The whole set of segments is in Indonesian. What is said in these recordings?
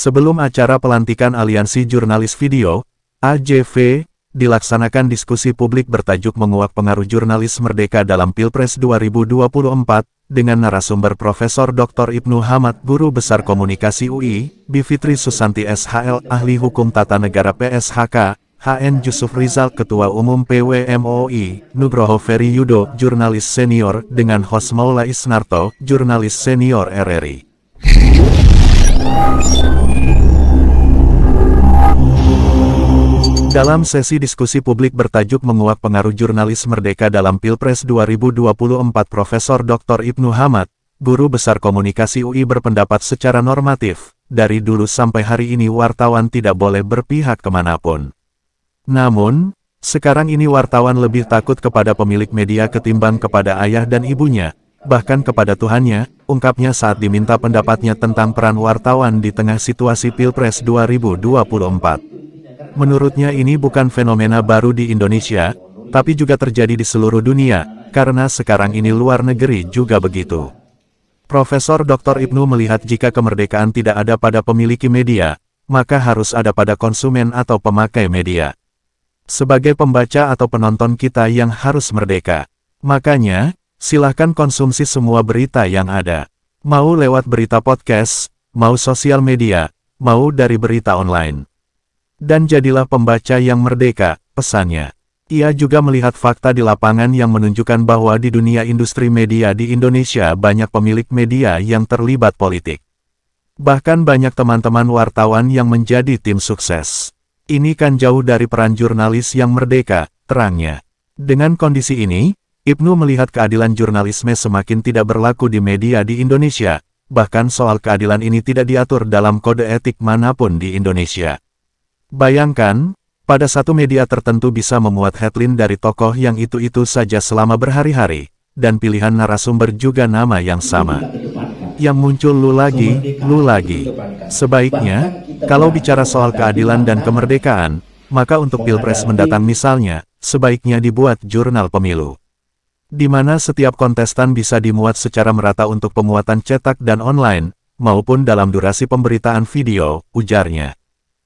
Sebelum acara pelantikan Aliansi Jurnalis Video, AJV, dilaksanakan diskusi publik bertajuk Menguak Pengaruh Jurnalis Merdeka dalam Pilpres 2024, dengan narasumber Profesor Dr. Ibnu Hamad Guru Besar Komunikasi UI, Bivitri Susanti SHL Ahli Hukum Tata Negara PSHK, HN Yusuf Rizal Ketua Umum PWMOI, Nugroho Ferry Yudo, jurnalis senior, dengan host Maula Isnarto, jurnalis senior RRI. Dalam sesi diskusi publik bertajuk Menguak Pengaruh Jurnalis Merdeka dalam Pilpres 2024 Profesor Dr. Ibnu Hamad, Guru Besar Komunikasi UI berpendapat secara normatif, dari dulu sampai hari ini wartawan tidak boleh berpihak kemanapun. Namun, sekarang ini wartawan lebih takut kepada pemilik media ketimbang kepada ayah dan ibunya, bahkan kepada Tuhannya, ungkapnya saat diminta pendapatnya tentang peran wartawan di tengah situasi Pilpres 2024. Menurutnya ini bukan fenomena baru di Indonesia, tapi juga terjadi di seluruh dunia, karena sekarang ini luar negeri juga begitu. Profesor Dr. Ibnu melihat jika kemerdekaan tidak ada pada pemiliki media, maka harus ada pada konsumen atau pemakai media. Sebagai pembaca atau penonton kita yang harus merdeka. Makanya, silahkan konsumsi semua berita yang ada. Mau lewat berita podcast, mau sosial media, mau dari berita online dan jadilah pembaca yang merdeka, pesannya. Ia juga melihat fakta di lapangan yang menunjukkan bahwa di dunia industri media di Indonesia banyak pemilik media yang terlibat politik. Bahkan banyak teman-teman wartawan yang menjadi tim sukses. Ini kan jauh dari peran jurnalis yang merdeka, terangnya. Dengan kondisi ini, Ibnu melihat keadilan jurnalisme semakin tidak berlaku di media di Indonesia, bahkan soal keadilan ini tidak diatur dalam kode etik manapun di Indonesia. Bayangkan, pada satu media tertentu bisa memuat headline dari tokoh yang itu-itu saja selama berhari-hari, dan pilihan narasumber juga nama yang sama. Yang muncul lu lagi, lu lagi. Sebaiknya, kalau bicara soal keadilan dan kemerdekaan, maka untuk Pilpres mendatang misalnya, sebaiknya dibuat jurnal pemilu. Di mana setiap kontestan bisa dimuat secara merata untuk pemuatan cetak dan online, maupun dalam durasi pemberitaan video, ujarnya.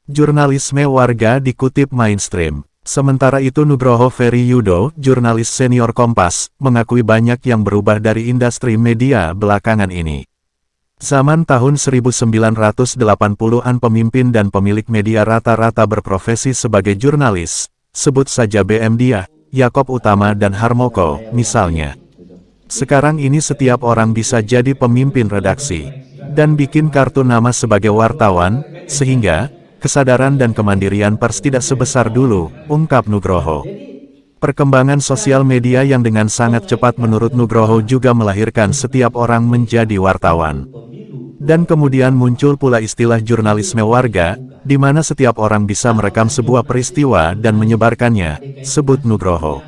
Jurnalisme warga dikutip mainstream. Sementara itu Nugroho Ferry Yudo, jurnalis senior Kompas, mengakui banyak yang berubah dari industri media belakangan ini. Zaman tahun 1980-an pemimpin dan pemilik media rata-rata berprofesi sebagai jurnalis, sebut saja BM Dia, Yakob Utama dan Harmoko, misalnya. Sekarang ini setiap orang bisa jadi pemimpin redaksi, dan bikin kartu nama sebagai wartawan, sehingga, kesadaran dan kemandirian pers tidak sebesar dulu, ungkap Nugroho. Perkembangan sosial media yang dengan sangat cepat menurut Nugroho juga melahirkan setiap orang menjadi wartawan. Dan kemudian muncul pula istilah jurnalisme warga, di mana setiap orang bisa merekam sebuah peristiwa dan menyebarkannya, sebut Nugroho.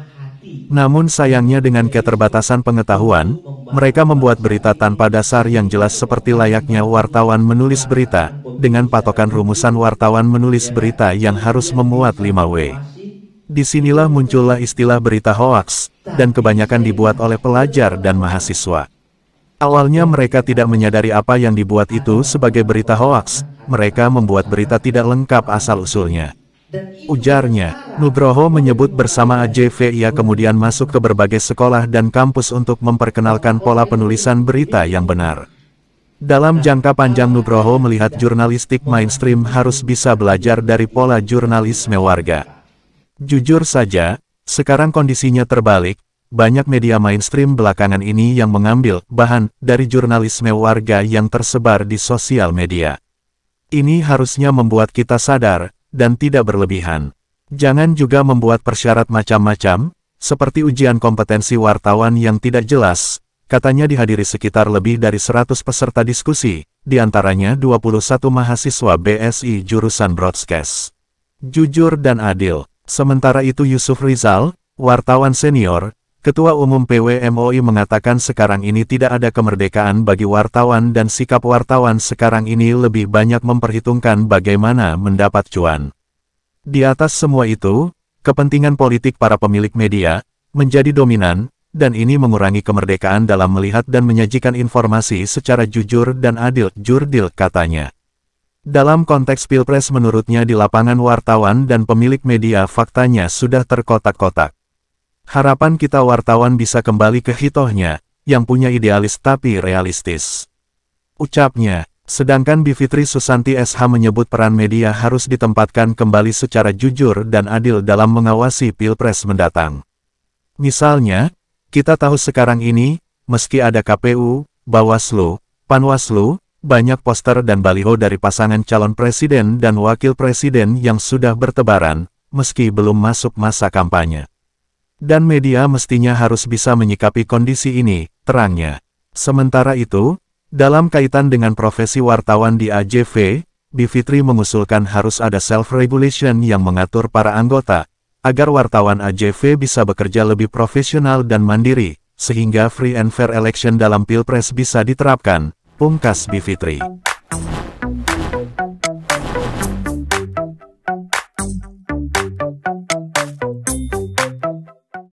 Namun sayangnya dengan keterbatasan pengetahuan, mereka membuat berita tanpa dasar yang jelas seperti layaknya wartawan menulis berita, dengan patokan rumusan wartawan menulis berita yang harus memuat 5W. Disinilah muncullah istilah berita hoaks, dan kebanyakan dibuat oleh pelajar dan mahasiswa. Awalnya mereka tidak menyadari apa yang dibuat itu sebagai berita hoaks, mereka membuat berita tidak lengkap asal-usulnya. Ujarnya, Nugroho menyebut bersama AJV ia kemudian masuk ke berbagai sekolah dan kampus untuk memperkenalkan pola penulisan berita yang benar. Dalam jangka panjang Nugroho melihat jurnalistik mainstream harus bisa belajar dari pola jurnalisme warga. Jujur saja, sekarang kondisinya terbalik, banyak media mainstream belakangan ini yang mengambil bahan dari jurnalisme warga yang tersebar di sosial media. Ini harusnya membuat kita sadar, dan tidak berlebihan. Jangan juga membuat persyarat macam-macam, seperti ujian kompetensi wartawan yang tidak jelas, Katanya dihadiri sekitar lebih dari 100 peserta diskusi, diantaranya 21 mahasiswa BSI jurusan broadcast. Jujur dan adil. Sementara itu Yusuf Rizal, wartawan senior, Ketua Umum PWMOI mengatakan sekarang ini tidak ada kemerdekaan bagi wartawan dan sikap wartawan sekarang ini lebih banyak memperhitungkan bagaimana mendapat cuan. Di atas semua itu, kepentingan politik para pemilik media, menjadi dominan, dan ini mengurangi kemerdekaan dalam melihat dan menyajikan informasi secara jujur dan adil, jurdil katanya. Dalam konteks Pilpres menurutnya di lapangan wartawan dan pemilik media faktanya sudah terkotak-kotak. Harapan kita wartawan bisa kembali ke hitohnya, yang punya idealis tapi realistis. Ucapnya, sedangkan Bivitri Susanti SH menyebut peran media harus ditempatkan kembali secara jujur dan adil dalam mengawasi Pilpres mendatang. Misalnya, kita tahu sekarang ini, meski ada KPU, Bawaslu, Panwaslu, banyak poster dan baliho dari pasangan calon presiden dan wakil presiden yang sudah bertebaran, meski belum masuk masa kampanye. Dan media mestinya harus bisa menyikapi kondisi ini, terangnya. Sementara itu, dalam kaitan dengan profesi wartawan di AJV, Bivitri mengusulkan harus ada self-regulation yang mengatur para anggota, agar wartawan AJV bisa bekerja lebih profesional dan mandiri, sehingga free and fair election dalam Pilpres bisa diterapkan, pungkas Bivitri.